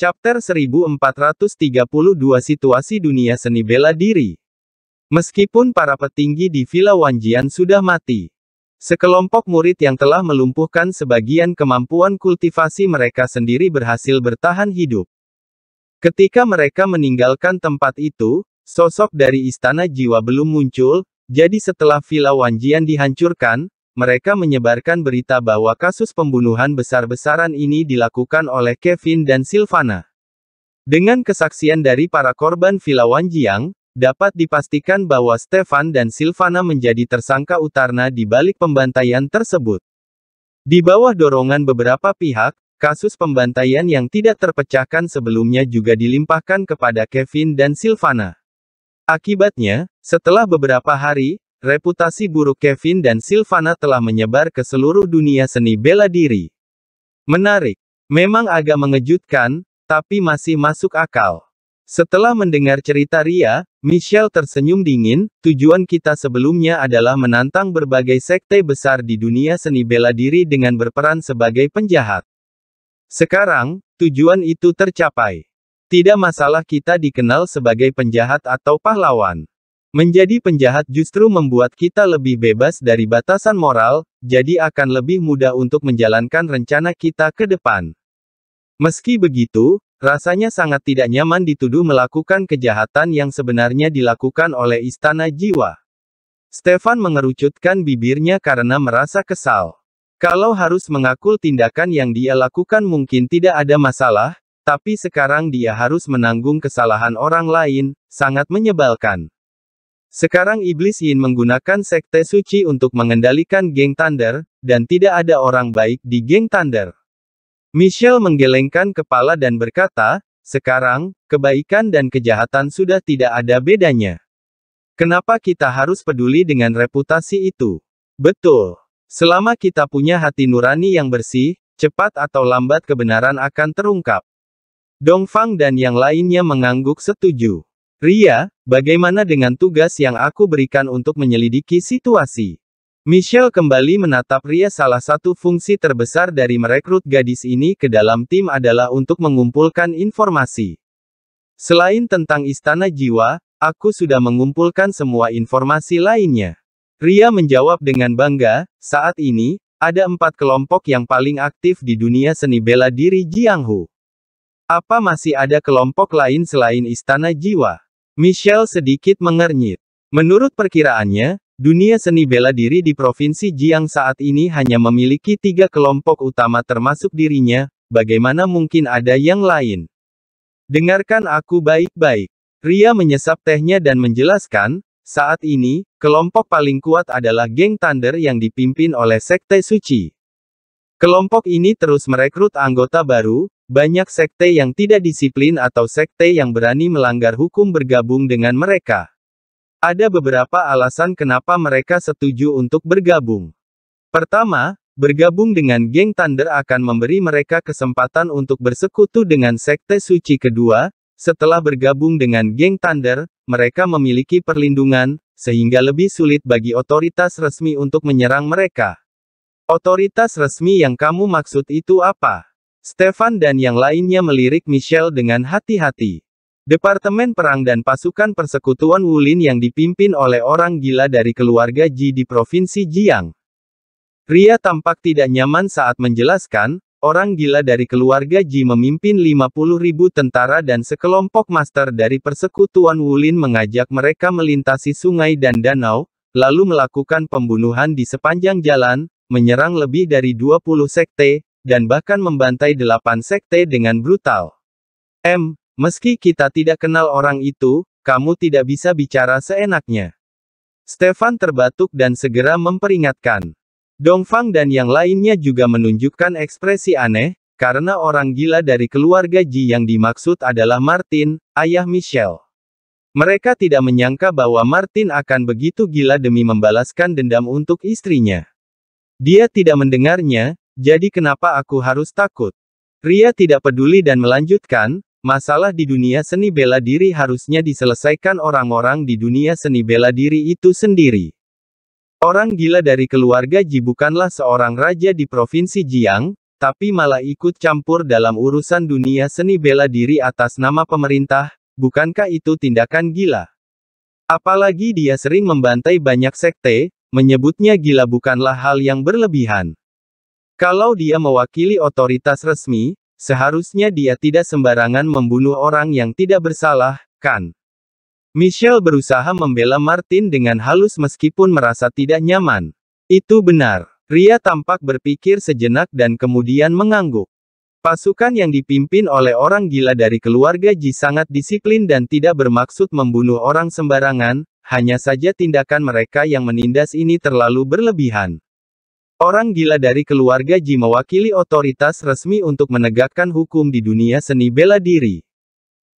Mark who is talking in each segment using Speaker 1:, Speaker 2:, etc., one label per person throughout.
Speaker 1: Chapter 1432 Situasi Dunia Seni Bela Diri Meskipun para petinggi di Villa Wanjian sudah mati, sekelompok murid yang telah melumpuhkan sebagian kemampuan kultivasi mereka sendiri berhasil bertahan hidup. Ketika mereka meninggalkan tempat itu, sosok dari Istana Jiwa belum muncul, jadi setelah Villa Wanjian dihancurkan, mereka menyebarkan berita bahwa kasus pembunuhan besar-besaran ini dilakukan oleh Kevin dan Silvana. Dengan kesaksian dari para korban Villa Wanjiang, dapat dipastikan bahwa Stefan dan Silvana menjadi tersangka utarna di balik pembantaian tersebut. Di bawah dorongan beberapa pihak, kasus pembantaian yang tidak terpecahkan sebelumnya juga dilimpahkan kepada Kevin dan Silvana. Akibatnya, setelah beberapa hari, Reputasi buruk Kevin dan Silvana telah menyebar ke seluruh dunia seni bela diri. Menarik. Memang agak mengejutkan, tapi masih masuk akal. Setelah mendengar cerita Ria, Michelle tersenyum dingin, tujuan kita sebelumnya adalah menantang berbagai sekte besar di dunia seni bela diri dengan berperan sebagai penjahat. Sekarang, tujuan itu tercapai. Tidak masalah kita dikenal sebagai penjahat atau pahlawan. Menjadi penjahat justru membuat kita lebih bebas dari batasan moral, jadi akan lebih mudah untuk menjalankan rencana kita ke depan. Meski begitu, rasanya sangat tidak nyaman dituduh melakukan kejahatan yang sebenarnya dilakukan oleh istana jiwa. Stefan mengerucutkan bibirnya karena merasa kesal. Kalau harus mengakul tindakan yang dia lakukan mungkin tidak ada masalah, tapi sekarang dia harus menanggung kesalahan orang lain, sangat menyebalkan. Sekarang Iblis Yin menggunakan Sekte Suci untuk mengendalikan geng Thunder, dan tidak ada orang baik di geng Thunder. Michelle menggelengkan kepala dan berkata, sekarang, kebaikan dan kejahatan sudah tidak ada bedanya. Kenapa kita harus peduli dengan reputasi itu? Betul. Selama kita punya hati nurani yang bersih, cepat atau lambat kebenaran akan terungkap. Dongfang dan yang lainnya mengangguk setuju. Ria, bagaimana dengan tugas yang aku berikan untuk menyelidiki situasi? Michelle kembali menatap Ria salah satu fungsi terbesar dari merekrut gadis ini ke dalam tim adalah untuk mengumpulkan informasi. Selain tentang istana jiwa, aku sudah mengumpulkan semua informasi lainnya. Ria menjawab dengan bangga, saat ini, ada empat kelompok yang paling aktif di dunia seni bela diri Jianghu. Apa masih ada kelompok lain selain istana jiwa? Michelle sedikit mengernyit. Menurut perkiraannya, dunia seni bela diri di Provinsi Jiang saat ini hanya memiliki tiga kelompok utama termasuk dirinya, bagaimana mungkin ada yang lain? Dengarkan aku baik-baik. Ria menyesap tehnya dan menjelaskan, saat ini, kelompok paling kuat adalah geng Thunder yang dipimpin oleh Sekte Suci. Kelompok ini terus merekrut anggota baru, banyak sekte yang tidak disiplin atau sekte yang berani melanggar hukum bergabung dengan mereka. Ada beberapa alasan kenapa mereka setuju untuk bergabung. Pertama, bergabung dengan geng Thunder akan memberi mereka kesempatan untuk bersekutu dengan sekte suci kedua. Setelah bergabung dengan geng Thunder, mereka memiliki perlindungan, sehingga lebih sulit bagi otoritas resmi untuk menyerang mereka. Otoritas resmi yang kamu maksud itu apa? Stefan dan yang lainnya melirik Michelle dengan hati-hati. Departemen Perang dan Pasukan Persekutuan Wulin yang dipimpin oleh orang gila dari keluarga Ji di Provinsi Jiang. Ria tampak tidak nyaman saat menjelaskan, orang gila dari keluarga Ji memimpin ribu tentara dan sekelompok master dari Persekutuan Wulin mengajak mereka melintasi sungai dan danau, lalu melakukan pembunuhan di sepanjang jalan, menyerang lebih dari 20 sekte, dan bahkan membantai delapan sekte dengan brutal. M, meski kita tidak kenal orang itu, kamu tidak bisa bicara seenaknya. Stefan terbatuk dan segera memperingatkan. Dongfang dan yang lainnya juga menunjukkan ekspresi aneh, karena orang gila dari keluarga Ji yang dimaksud adalah Martin, ayah Michelle. Mereka tidak menyangka bahwa Martin akan begitu gila demi membalaskan dendam untuk istrinya. Dia tidak mendengarnya, jadi kenapa aku harus takut? Ria tidak peduli dan melanjutkan, masalah di dunia seni bela diri harusnya diselesaikan orang-orang di dunia seni bela diri itu sendiri. Orang gila dari keluarga Ji bukanlah seorang raja di provinsi Jiang, tapi malah ikut campur dalam urusan dunia seni bela diri atas nama pemerintah, bukankah itu tindakan gila? Apalagi dia sering membantai banyak sekte, menyebutnya gila bukanlah hal yang berlebihan. Kalau dia mewakili otoritas resmi, seharusnya dia tidak sembarangan membunuh orang yang tidak bersalah, kan? Michelle berusaha membela Martin dengan halus meskipun merasa tidak nyaman. Itu benar. Ria tampak berpikir sejenak dan kemudian mengangguk. Pasukan yang dipimpin oleh orang gila dari keluarga Ji sangat disiplin dan tidak bermaksud membunuh orang sembarangan, hanya saja tindakan mereka yang menindas ini terlalu berlebihan. Orang gila dari keluarga Ji mewakili otoritas resmi untuk menegakkan hukum di dunia seni bela diri.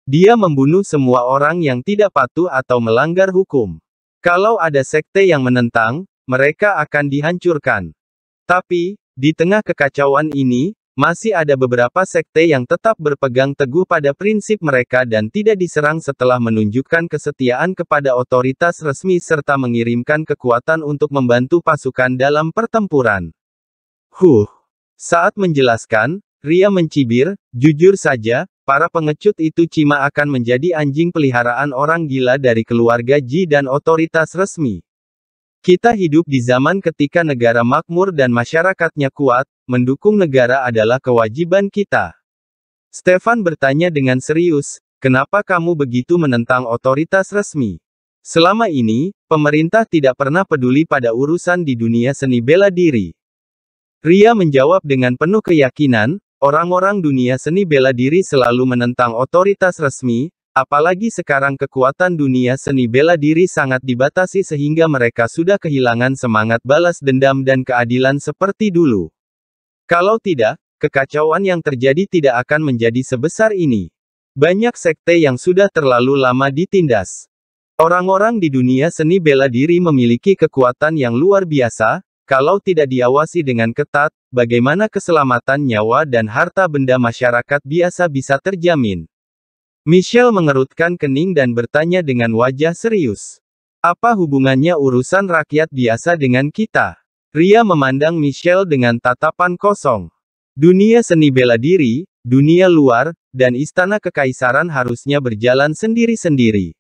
Speaker 1: Dia membunuh semua orang yang tidak patuh atau melanggar hukum. Kalau ada sekte yang menentang, mereka akan dihancurkan. Tapi, di tengah kekacauan ini, masih ada beberapa sekte yang tetap berpegang teguh pada prinsip mereka dan tidak diserang setelah menunjukkan kesetiaan kepada otoritas resmi serta mengirimkan kekuatan untuk membantu pasukan dalam pertempuran. Huh. Saat menjelaskan, Ria mencibir, jujur saja, para pengecut itu cima akan menjadi anjing peliharaan orang gila dari keluarga Ji dan otoritas resmi. Kita hidup di zaman ketika negara makmur dan masyarakatnya kuat, mendukung negara adalah kewajiban kita. Stefan bertanya dengan serius, kenapa kamu begitu menentang otoritas resmi? Selama ini, pemerintah tidak pernah peduli pada urusan di dunia seni bela diri. Ria menjawab dengan penuh keyakinan, orang-orang dunia seni bela diri selalu menentang otoritas resmi, Apalagi sekarang kekuatan dunia seni bela diri sangat dibatasi sehingga mereka sudah kehilangan semangat balas dendam dan keadilan seperti dulu. Kalau tidak, kekacauan yang terjadi tidak akan menjadi sebesar ini. Banyak sekte yang sudah terlalu lama ditindas. Orang-orang di dunia seni bela diri memiliki kekuatan yang luar biasa, kalau tidak diawasi dengan ketat, bagaimana keselamatan nyawa dan harta benda masyarakat biasa bisa terjamin. Michelle mengerutkan kening dan bertanya dengan wajah serius. Apa hubungannya urusan rakyat biasa dengan kita? Ria memandang Michelle dengan tatapan kosong. Dunia seni bela diri, dunia luar, dan istana kekaisaran harusnya berjalan sendiri-sendiri.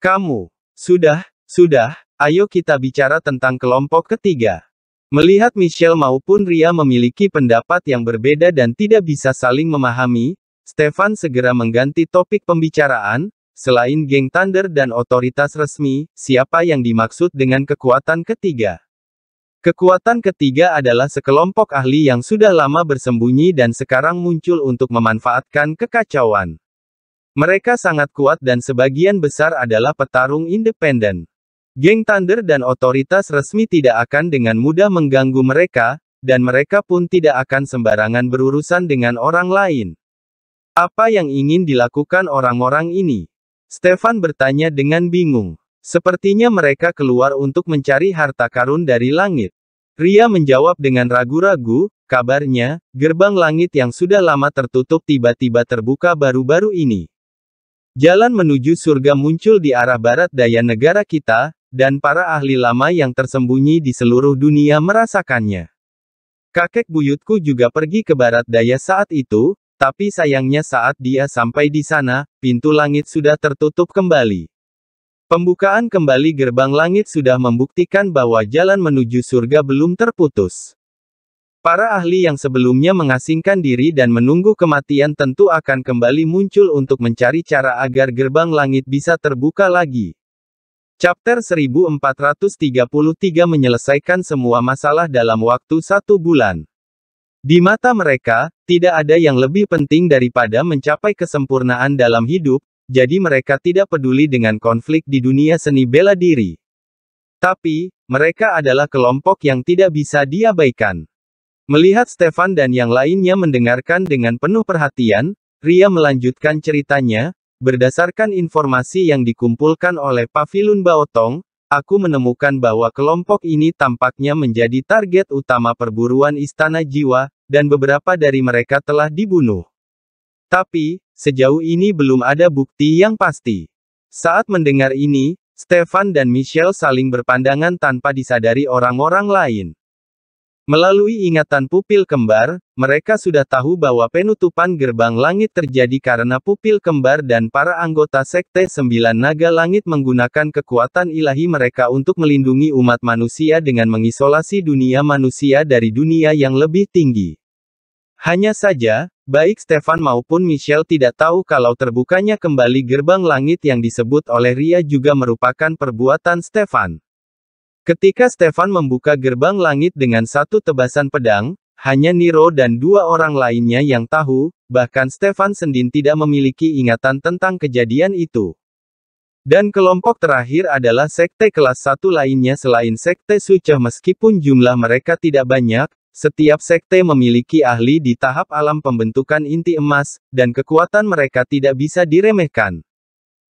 Speaker 1: Kamu, sudah, sudah, ayo kita bicara tentang kelompok ketiga. Melihat Michelle maupun Ria memiliki pendapat yang berbeda dan tidak bisa saling memahami, Stefan segera mengganti topik pembicaraan, selain geng Thunder dan otoritas resmi, siapa yang dimaksud dengan kekuatan ketiga? Kekuatan ketiga adalah sekelompok ahli yang sudah lama bersembunyi dan sekarang muncul untuk memanfaatkan kekacauan. Mereka sangat kuat dan sebagian besar adalah petarung independen. Geng Thunder dan otoritas resmi tidak akan dengan mudah mengganggu mereka, dan mereka pun tidak akan sembarangan berurusan dengan orang lain. Apa yang ingin dilakukan orang-orang ini? Stefan bertanya dengan bingung. Sepertinya mereka keluar untuk mencari harta karun dari langit. Ria menjawab dengan ragu-ragu, kabarnya, gerbang langit yang sudah lama tertutup tiba-tiba terbuka baru-baru ini. Jalan menuju surga muncul di arah barat daya negara kita, dan para ahli lama yang tersembunyi di seluruh dunia merasakannya. Kakek buyutku juga pergi ke barat daya saat itu, tapi sayangnya saat dia sampai di sana, pintu langit sudah tertutup kembali. Pembukaan kembali gerbang langit sudah membuktikan bahwa jalan menuju surga belum terputus. Para ahli yang sebelumnya mengasingkan diri dan menunggu kematian tentu akan kembali muncul untuk mencari cara agar gerbang langit bisa terbuka lagi. Chapter 1433 menyelesaikan semua masalah dalam waktu satu bulan. Di mata mereka, tidak ada yang lebih penting daripada mencapai kesempurnaan dalam hidup, jadi mereka tidak peduli dengan konflik di dunia seni bela diri. Tapi, mereka adalah kelompok yang tidak bisa diabaikan. Melihat Stefan dan yang lainnya mendengarkan dengan penuh perhatian, Ria melanjutkan ceritanya, berdasarkan informasi yang dikumpulkan oleh Pavilun Baotong, aku menemukan bahwa kelompok ini tampaknya menjadi target utama perburuan Istana Jiwa, dan beberapa dari mereka telah dibunuh. Tapi, sejauh ini belum ada bukti yang pasti. Saat mendengar ini, Stefan dan Michelle saling berpandangan tanpa disadari orang-orang lain. Melalui ingatan pupil kembar, mereka sudah tahu bahwa penutupan gerbang langit terjadi karena pupil kembar dan para anggota Sekte Sembilan Naga Langit menggunakan kekuatan ilahi mereka untuk melindungi umat manusia dengan mengisolasi dunia manusia dari dunia yang lebih tinggi. Hanya saja, baik Stefan maupun Michelle tidak tahu kalau terbukanya kembali gerbang langit yang disebut oleh Ria juga merupakan perbuatan Stefan. Ketika Stefan membuka gerbang langit dengan satu tebasan pedang, hanya Niro dan dua orang lainnya yang tahu, bahkan Stefan sendiri tidak memiliki ingatan tentang kejadian itu. Dan kelompok terakhir adalah sekte kelas satu lainnya selain sekte Suci, meskipun jumlah mereka tidak banyak, setiap sekte memiliki ahli di tahap alam pembentukan inti emas, dan kekuatan mereka tidak bisa diremehkan.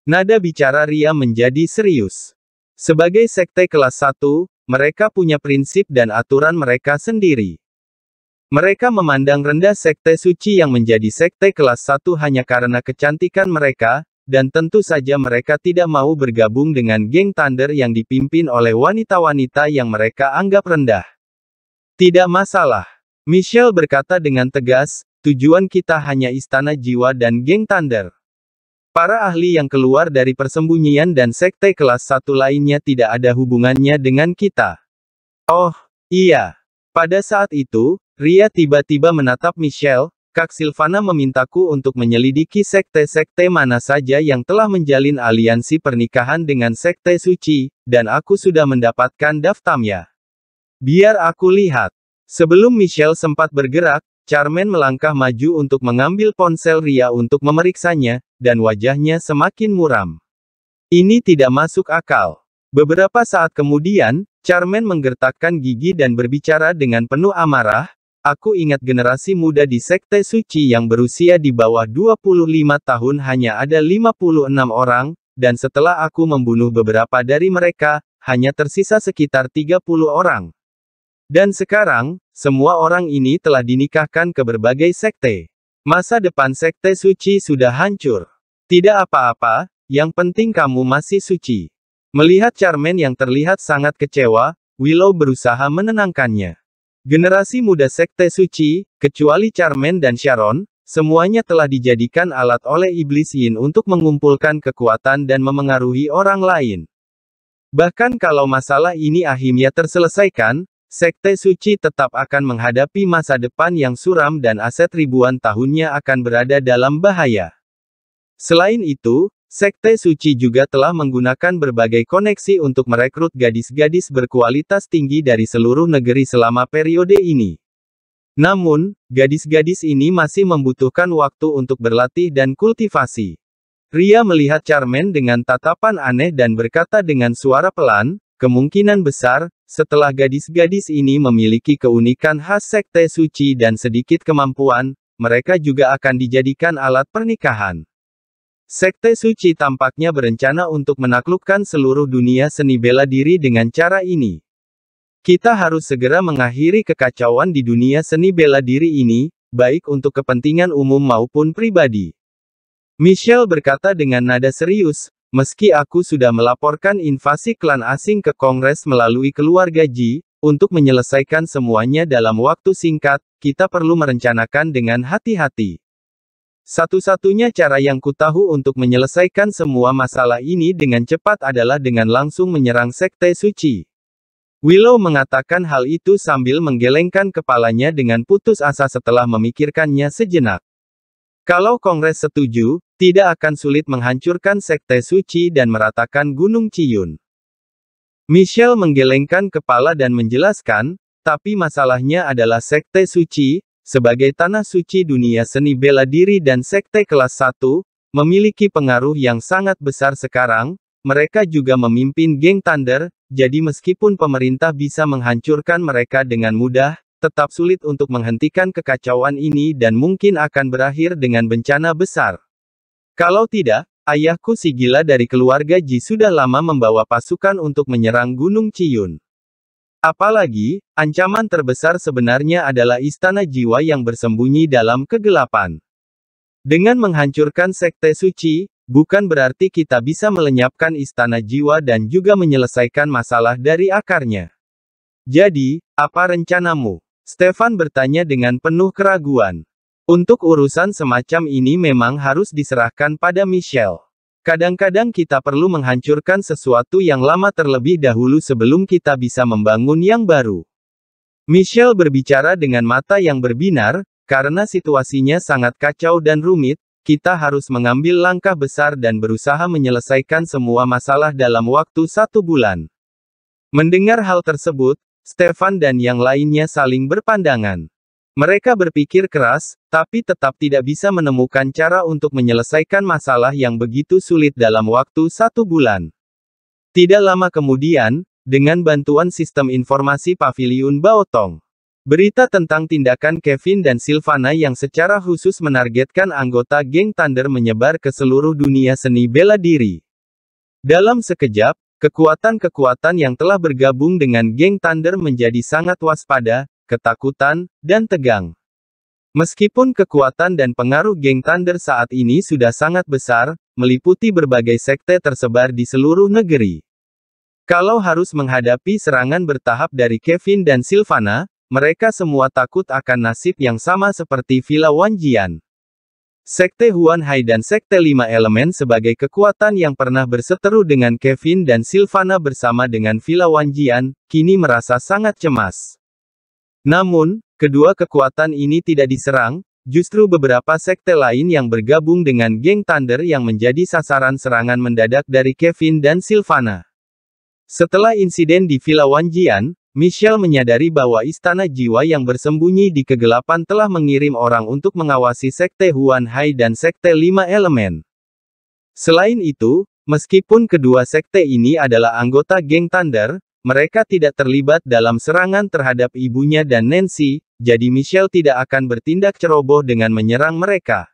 Speaker 1: Nada bicara Ria menjadi serius. Sebagai sekte kelas 1, mereka punya prinsip dan aturan mereka sendiri. Mereka memandang rendah sekte suci yang menjadi sekte kelas 1 hanya karena kecantikan mereka, dan tentu saja mereka tidak mau bergabung dengan geng Thunder yang dipimpin oleh wanita-wanita yang mereka anggap rendah. Tidak masalah. Michelle berkata dengan tegas, tujuan kita hanya istana jiwa dan geng Thunder. Para ahli yang keluar dari persembunyian dan sekte kelas satu lainnya tidak ada hubungannya dengan kita. Oh, iya. Pada saat itu, Ria tiba-tiba menatap Michelle, Kak Silvana memintaku untuk menyelidiki sekte-sekte mana saja yang telah menjalin aliansi pernikahan dengan sekte suci, dan aku sudah mendapatkan daftarnya. Biar aku lihat. Sebelum Michelle sempat bergerak, Charmen melangkah maju untuk mengambil ponsel Ria untuk memeriksanya, dan wajahnya semakin muram. Ini tidak masuk akal. Beberapa saat kemudian, Charmen menggertakkan gigi dan berbicara dengan penuh amarah, Aku ingat generasi muda di Sekte Suci yang berusia di bawah 25 tahun hanya ada 56 orang, dan setelah aku membunuh beberapa dari mereka, hanya tersisa sekitar 30 orang. Dan sekarang, semua orang ini telah dinikahkan ke berbagai sekte. Masa depan sekte suci sudah hancur. Tidak apa-apa, yang penting kamu masih suci. Melihat Charmen yang terlihat sangat kecewa, Willow berusaha menenangkannya. Generasi muda sekte suci, kecuali Charmen dan Sharon, semuanya telah dijadikan alat oleh Iblis Yin untuk mengumpulkan kekuatan dan memengaruhi orang lain. Bahkan kalau masalah ini akhirnya terselesaikan, Sekte suci tetap akan menghadapi masa depan yang suram dan aset ribuan tahunnya akan berada dalam bahaya. Selain itu, Sekte Suci juga telah menggunakan berbagai koneksi untuk merekrut gadis-gadis berkualitas tinggi dari seluruh negeri selama periode ini. Namun, gadis-gadis ini masih membutuhkan waktu untuk berlatih dan kultivasi. Ria melihat Charmen dengan tatapan aneh dan berkata dengan suara pelan, kemungkinan besar, setelah gadis-gadis ini memiliki keunikan khas sekte suci dan sedikit kemampuan, mereka juga akan dijadikan alat pernikahan. Sekte suci tampaknya berencana untuk menaklukkan seluruh dunia seni bela diri dengan cara ini. Kita harus segera mengakhiri kekacauan di dunia seni bela diri ini, baik untuk kepentingan umum maupun pribadi. Michelle berkata dengan nada serius, Meski aku sudah melaporkan invasi klan asing ke Kongres melalui keluarga Ji, untuk menyelesaikan semuanya dalam waktu singkat, kita perlu merencanakan dengan hati-hati. Satu-satunya cara yang kutahu untuk menyelesaikan semua masalah ini dengan cepat adalah dengan langsung menyerang Sekte Suci. Willow mengatakan hal itu sambil menggelengkan kepalanya dengan putus asa setelah memikirkannya sejenak. Kalau Kongres setuju, tidak akan sulit menghancurkan Sekte Suci dan meratakan Gunung Ciyun. Michelle menggelengkan kepala dan menjelaskan, tapi masalahnya adalah Sekte Suci, sebagai tanah suci dunia seni bela diri dan Sekte kelas 1, memiliki pengaruh yang sangat besar sekarang, mereka juga memimpin geng Thunder, jadi meskipun pemerintah bisa menghancurkan mereka dengan mudah, tetap sulit untuk menghentikan kekacauan ini dan mungkin akan berakhir dengan bencana besar. Kalau tidak, ayahku si gila dari keluarga Ji sudah lama membawa pasukan untuk menyerang Gunung Ciyun. Apalagi, ancaman terbesar sebenarnya adalah istana jiwa yang bersembunyi dalam kegelapan. Dengan menghancurkan sekte suci, bukan berarti kita bisa melenyapkan istana jiwa dan juga menyelesaikan masalah dari akarnya. Jadi, apa rencanamu? Stefan bertanya dengan penuh keraguan. Untuk urusan semacam ini memang harus diserahkan pada Michelle. Kadang-kadang kita perlu menghancurkan sesuatu yang lama terlebih dahulu sebelum kita bisa membangun yang baru. Michelle berbicara dengan mata yang berbinar, karena situasinya sangat kacau dan rumit, kita harus mengambil langkah besar dan berusaha menyelesaikan semua masalah dalam waktu satu bulan. Mendengar hal tersebut, Stefan dan yang lainnya saling berpandangan. Mereka berpikir keras, tapi tetap tidak bisa menemukan cara untuk menyelesaikan masalah yang begitu sulit dalam waktu satu bulan. Tidak lama kemudian, dengan bantuan sistem informasi Paviliun Baotong, berita tentang tindakan Kevin dan Silvana yang secara khusus menargetkan anggota geng Thunder menyebar ke seluruh dunia seni bela diri. Dalam sekejap, Kekuatan-kekuatan yang telah bergabung dengan geng Thunder menjadi sangat waspada, ketakutan, dan tegang. Meskipun kekuatan dan pengaruh geng Thunder saat ini sudah sangat besar, meliputi berbagai sekte tersebar di seluruh negeri. Kalau harus menghadapi serangan bertahap dari Kevin dan Silvana, mereka semua takut akan nasib yang sama seperti Villa Wanjian. Sekte Huan Hai dan Sekte Lima Elemen sebagai kekuatan yang pernah berseteru dengan Kevin dan Silvana bersama dengan Villa Wanjian, kini merasa sangat cemas. Namun, kedua kekuatan ini tidak diserang, justru beberapa sekte lain yang bergabung dengan geng Thunder yang menjadi sasaran serangan mendadak dari Kevin dan Silvana. Setelah insiden di Villa Wanjian, Michelle menyadari bahwa istana jiwa yang bersembunyi di kegelapan telah mengirim orang untuk mengawasi sekte Huan Hai dan sekte Lima Elemen. Selain itu, meskipun kedua sekte ini adalah anggota geng Thunder, mereka tidak terlibat dalam serangan terhadap ibunya dan Nancy, jadi Michelle tidak akan bertindak ceroboh dengan menyerang mereka.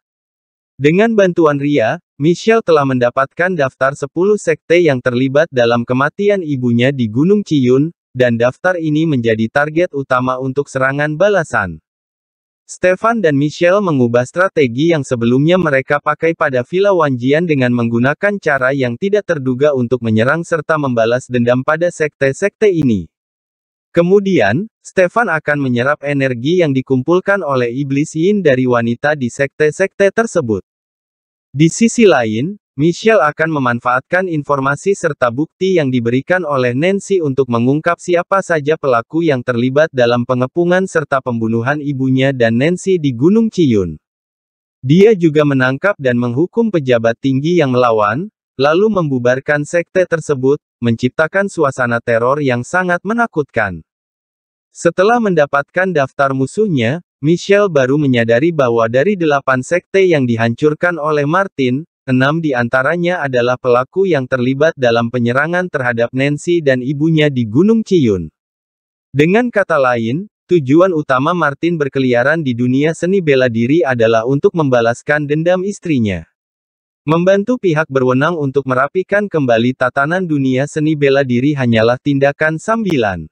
Speaker 1: Dengan bantuan Ria, Michelle telah mendapatkan daftar 10 sekte yang terlibat dalam kematian ibunya di Gunung Ciyun, dan daftar ini menjadi target utama untuk serangan balasan. Stefan dan Michelle mengubah strategi yang sebelumnya mereka pakai pada Villa Wanjian dengan menggunakan cara yang tidak terduga untuk menyerang serta membalas dendam pada sekte-sekte ini. Kemudian, Stefan akan menyerap energi yang dikumpulkan oleh iblis Yin dari wanita di sekte-sekte tersebut. Di sisi lain, Michelle akan memanfaatkan informasi serta bukti yang diberikan oleh Nancy untuk mengungkap siapa saja pelaku yang terlibat dalam pengepungan serta pembunuhan ibunya dan Nancy di Gunung Ciyun. Dia juga menangkap dan menghukum pejabat tinggi yang melawan, lalu membubarkan sekte tersebut, menciptakan suasana teror yang sangat menakutkan. Setelah mendapatkan daftar musuhnya, Michelle baru menyadari bahwa dari delapan sekte yang dihancurkan oleh Martin, Enam di antaranya adalah pelaku yang terlibat dalam penyerangan terhadap Nancy dan ibunya di Gunung Ciyun. Dengan kata lain, tujuan utama Martin berkeliaran di dunia seni bela diri adalah untuk membalaskan dendam istrinya. Membantu pihak berwenang untuk merapikan kembali tatanan dunia seni bela diri hanyalah tindakan sambilan.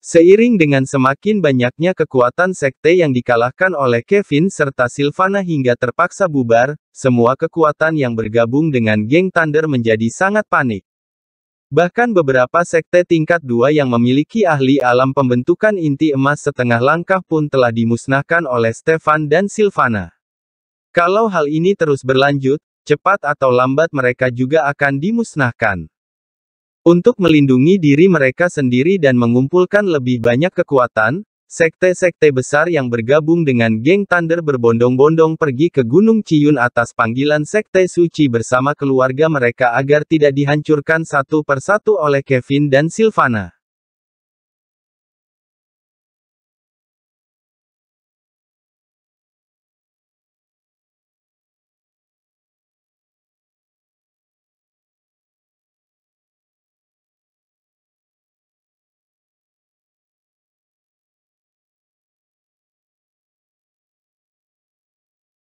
Speaker 1: Seiring dengan semakin banyaknya kekuatan sekte yang dikalahkan oleh Kevin serta Silvana hingga terpaksa bubar, semua kekuatan yang bergabung dengan geng Thunder menjadi sangat panik. Bahkan beberapa sekte tingkat dua yang memiliki ahli alam pembentukan inti emas setengah langkah pun telah dimusnahkan oleh Stefan dan Silvana. Kalau hal ini terus berlanjut, cepat atau lambat mereka juga akan dimusnahkan. Untuk melindungi diri mereka sendiri dan mengumpulkan lebih banyak kekuatan, sekte-sekte besar yang bergabung dengan geng Thunder berbondong-bondong pergi ke Gunung Ciyun atas panggilan sekte suci bersama keluarga mereka agar tidak dihancurkan satu persatu oleh Kevin dan Silvana.